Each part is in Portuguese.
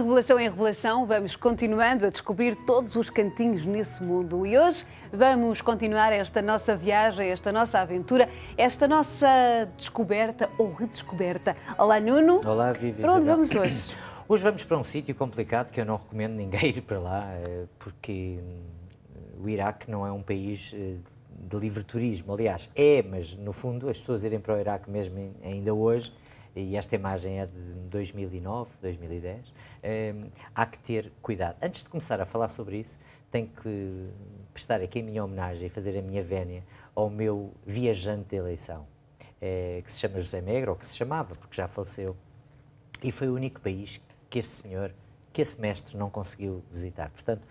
revelação em revelação, vamos continuando a descobrir todos os cantinhos nesse mundo. E hoje vamos continuar esta nossa viagem, esta nossa aventura, esta nossa descoberta ou redescoberta. Olá, Nuno. Olá, Vivi. Para onde Isabel. vamos hoje? Hoje vamos para um sítio complicado que eu não recomendo ninguém ir para lá, eh, porque eh, o Iraque não é um país eh, de livre turismo. Aliás, é, mas no fundo as pessoas irem para o Iraque mesmo ainda hoje, e esta imagem é de 2009, 2010, Hum, há que ter cuidado. Antes de começar a falar sobre isso, tenho que prestar aqui a minha homenagem e fazer a minha vénia ao meu viajante de eleição, eh, que se chama José Negro, ou que se chamava, porque já faleceu, e foi o único país que este senhor, que esse mestre não conseguiu visitar. Portanto,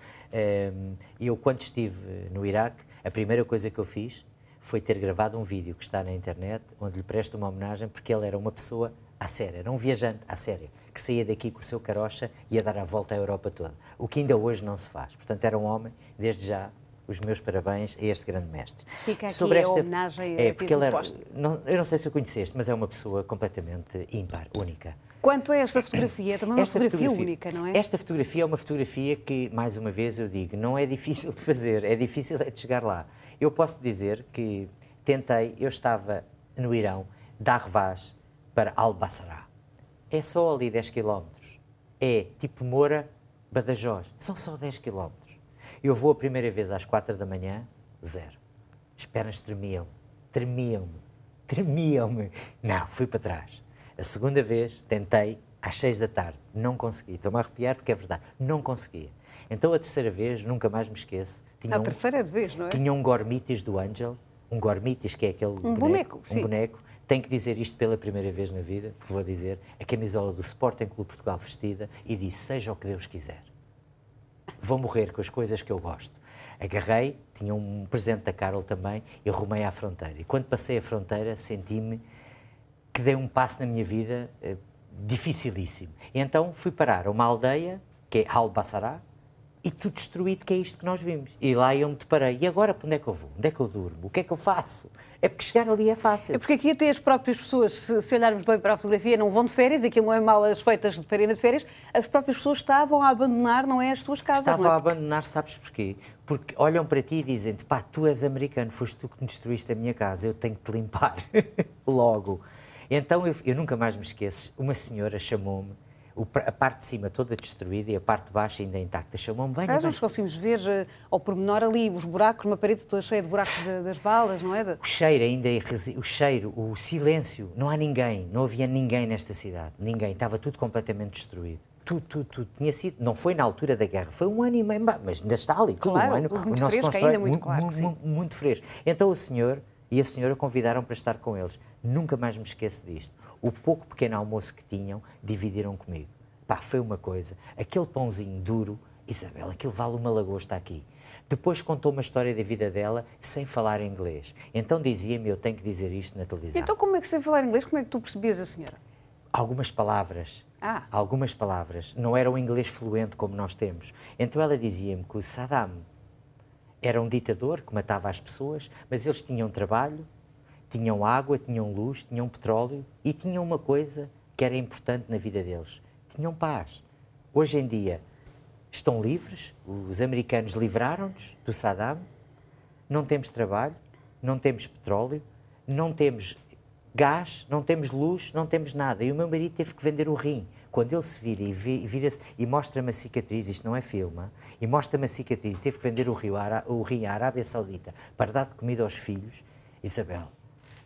hum, eu quando estive no Iraque, a primeira coisa que eu fiz foi ter gravado um vídeo que está na internet, onde lhe presto uma homenagem, porque ele era uma pessoa à séria, era um viajante à séria, que saía daqui com o seu carocha e ia dar a volta à Europa toda, o que ainda hoje não se faz. Portanto, era um homem, desde já, os meus parabéns a este grande mestre. Fica aqui Sobre esta... a homenagem é, a porque ele era... não, Eu não sei se o conheceste, mas é uma pessoa completamente ímpar, única. Quanto é esta fotografia? Também é uma fotografia, fotografia, única, não é? Esta fotografia é uma fotografia que, mais uma vez, eu digo, não é difícil de fazer, é difícil é de chegar lá. Eu posso dizer que tentei, eu estava no Irão, revás para Albassará. É só ali 10 quilómetros. É tipo Moura, Badajoz. São só 10 quilómetros. Eu vou a primeira vez às 4 da manhã, zero. As pernas tremiam, tremiam, tremiam-me. Não, fui para trás. A segunda vez tentei às 6 da tarde, não consegui. Estou-me a arrepiar porque é verdade, não conseguia. Então a terceira vez, nunca mais me esqueço. Tinha a um, terceira vez, não é? Tinha um gormitis do Angel, um gormitis que é aquele um boneco, boneco um boneco tenho que dizer isto pela primeira vez na vida, porque vou dizer, a camisola do Sporting Clube Portugal vestida e disse, seja o que Deus quiser. Vou morrer com as coisas que eu gosto. Agarrei, tinha um presente da Carol também, e arrumei à fronteira. E quando passei a fronteira, senti-me que dei um passo na minha vida eh, dificilíssimo. E então fui parar a uma aldeia, que é Al-Bassará, e tudo destruído, que é isto que nós vimos. E lá eu me deparei. E agora, para onde é que eu vou? Onde é que eu durmo? O que é que eu faço? É porque chegar ali é fácil. É porque aqui até as próprias pessoas, se, se olharmos bem para a fotografia, não vão de férias, aquilo não é malas feitas de farina de férias, as próprias pessoas estavam a abandonar, não é, as suas casas. Estavam é? a abandonar, sabes porquê? Porque olham para ti e dizem pá, tu és americano, foste tu que me destruíste a minha casa, eu tenho que te limpar logo. Então, eu, eu nunca mais me esqueço, uma senhora chamou-me a parte de cima toda destruída e a parte de baixo ainda intacta. Chamou-me, venha, Mas que conseguimos ver eh, ao pormenor ali os buracos, uma parede toda cheia de buracos de, das balas, não é? O cheiro ainda, é o cheiro, o silêncio, não há ninguém, não havia ninguém nesta cidade, ninguém, estava tudo completamente destruído tudo, tudo, tudo tinha sido. Não foi na altura da guerra, foi um ano e meio, mas ainda está ali, tudo claro, um ano. Muito o nosso fresco, constrói, ainda muito, muito, muito, muito fresco. Então o senhor e a senhora convidaram para estar com eles. Nunca mais me esqueço disto. O pouco pequeno almoço que tinham, dividiram comigo. Pá, foi uma coisa. Aquele pãozinho duro, Isabel, aquilo vale uma lagosta aqui. Depois contou uma história da vida dela sem falar inglês. Então dizia-me, eu tenho que dizer isto na televisão. Então como é que sem falar inglês, como é que tu percebias a senhora? Algumas palavras. Ah. Algumas palavras. Não era o inglês fluente como nós temos. Então ela dizia-me que o Saddam era um ditador que matava as pessoas, mas eles tinham trabalho, tinham água, tinham luz, tinham petróleo e tinham uma coisa que era importante na vida deles: tinham paz. Hoje em dia estão livres, os americanos livraram-nos do Saddam, não temos trabalho, não temos petróleo, não temos gás, não temos luz, não temos nada. E o meu marido teve que vender o rim quando ele se vira e, vira -se, e mostra-me a cicatriz, isto não é filme, e mostra-me a cicatriz, teve que vender o rio, o à Arábia Saudita para dar de comida aos filhos, Isabel,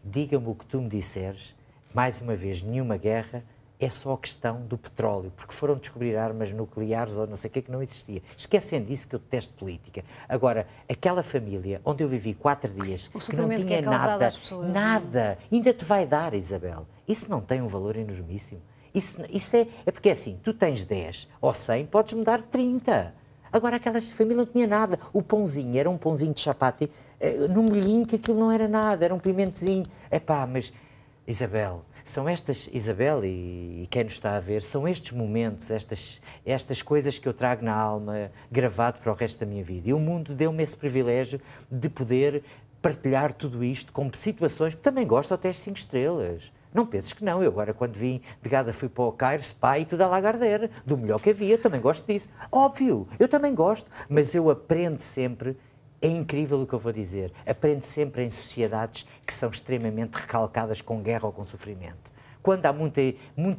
diga-me o que tu me disseres, mais uma vez, nenhuma guerra, é só a questão do petróleo, porque foram descobrir armas nucleares ou não sei o que é que não existia. Esquecendo isso que eu detesto política. Agora, aquela família onde eu vivi quatro dias, que não tinha que é nada, é? nada, ainda te vai dar, Isabel. Isso não tem um valor enormíssimo. Isso, isso é, é porque é assim, tu tens 10 ou 100, podes-me dar 30. Agora aquela família não tinha nada. O pãozinho era um pãozinho de chapati, uh, num molhinho que aquilo não era nada, era um pimentezinho. pá, mas Isabel, são estas, Isabel e, e, quem nos está a ver, são estes momentos, estas, estas coisas que eu trago na alma, gravado para o resto da minha vida. E o mundo deu-me esse privilégio de poder partilhar tudo isto com situações. Também gosto até as 5 estrelas. Não penses que não. Eu agora, quando vim de Gaza, fui para o Cairo, Spa e tudo a Lagardère, do melhor que havia, também gosto disso. Óbvio, eu também gosto, mas eu aprendo sempre é incrível o que eu vou dizer. Aprendo sempre em sociedades que são extremamente recalcadas com guerra ou com sofrimento. Quando há muito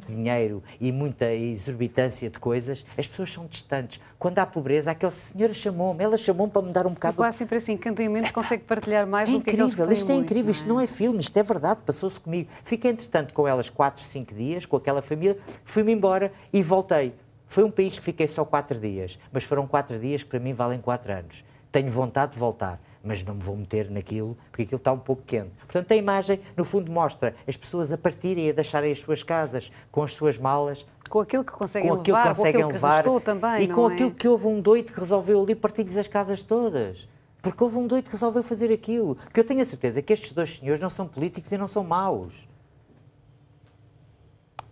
dinheiro e muita exorbitância de coisas, as pessoas são distantes. Quando há pobreza, aquela senhora chamou-me, ela chamou-me para me dar um bocado. E quase sempre assim, quem tem menos consegue partilhar mais é do incrível, que Incrível, Isto é incrível, muito, isto não é? não é filme, isto é verdade, passou-se comigo. Fiquei, entretanto, com elas 4, 5 dias, com aquela família, fui-me embora e voltei. Foi um país que fiquei só 4 dias, mas foram 4 dias que para mim valem 4 anos. Tenho vontade de voltar mas não me vou meter naquilo, porque aquilo está um pouco quente. Portanto, a imagem, no fundo, mostra as pessoas a partirem e a deixarem as suas casas com as suas malas. Com aquilo que conseguem com aquilo levar, que conseguem com aquilo levar, que levar, também, e com é? aquilo que houve um doido que resolveu ali partir-lhes as casas todas. Porque houve um doido que resolveu fazer aquilo. Que eu tenho a certeza que estes dois senhores não são políticos e não são maus.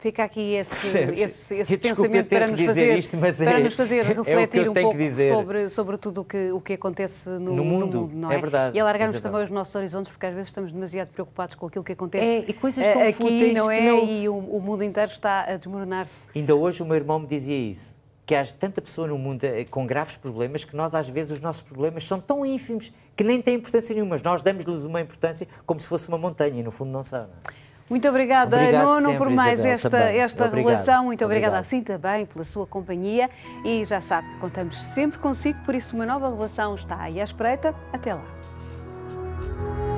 Fica aqui esse, esse, esse pensamento para nos, fazer, isto, para é, nos fazer é refletir é um pouco sobre, sobre tudo o que, o que acontece no, no mundo, no mundo não é? é verdade. E alargarmos também os nossos horizontes, porque às vezes estamos demasiado preocupados com aquilo que acontece é, e coisas tão eh, aqui, fúteis, não é? Não... E o, o, mundo inteiro está a desmoronar-se. Ainda hoje o meu irmão me dizia isso, que há tanta pessoa no mundo eh, com graves problemas que nós às vezes os nossos problemas são tão ínfimos que nem têm importância nenhuma. Nós damos-lhes uma importância como se fosse uma montanha e no fundo não são. Não é? Muito obrigada, Obrigado Nuno, sempre, por mais Isabel, esta, esta relação. Muito obrigada a assim também pela sua companhia. E já sabe que contamos sempre consigo, por isso uma nova relação está aí à espreita. Até lá.